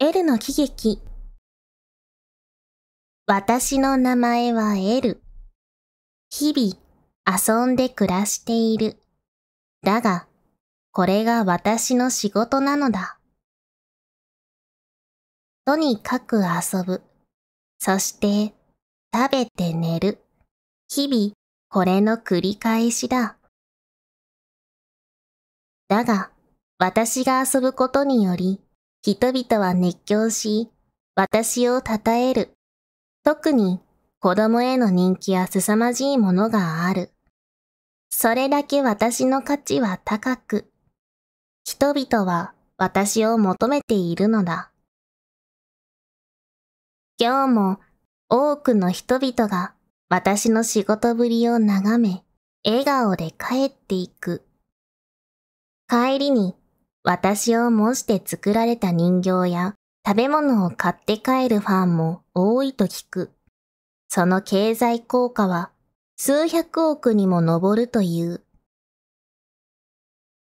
エルの喜劇。私の名前はエル。日々遊んで暮らしている。だが、これが私の仕事なのだ。とにかく遊ぶ。そして、食べて寝る。日々、これの繰り返しだ。だが、私が遊ぶことにより、人々は熱狂し、私を称える。特に子供への人気は凄まじいものがある。それだけ私の価値は高く、人々は私を求めているのだ。今日も多くの人々が私の仕事ぶりを眺め、笑顔で帰っていく。帰りに私を模して作られた人形や食べ物を買って帰るファンも多いと聞く。その経済効果は数百億にも上るという。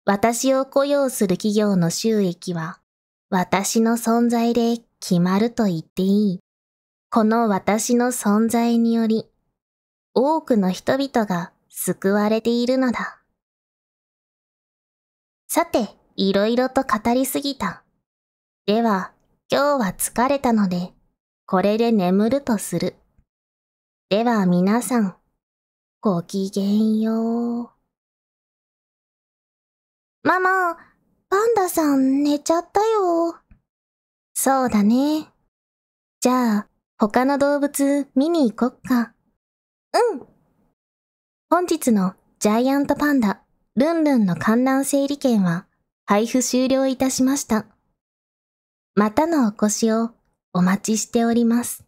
私を雇用する企業の収益は私の存在で決まると言っていい。この私の存在により多くの人々が救われているのだ。さて、いろいろと語りすぎた。では、今日は疲れたので、これで眠るとする。では皆さん、ごきげんよう。ママ、パンダさん寝ちゃったよ。そうだね。じゃあ、他の動物見に行こっか。うん。本日のジャイアントパンダ、ルンルンの観覧整理券は、配布終了いたしました。またのお越しをお待ちしております。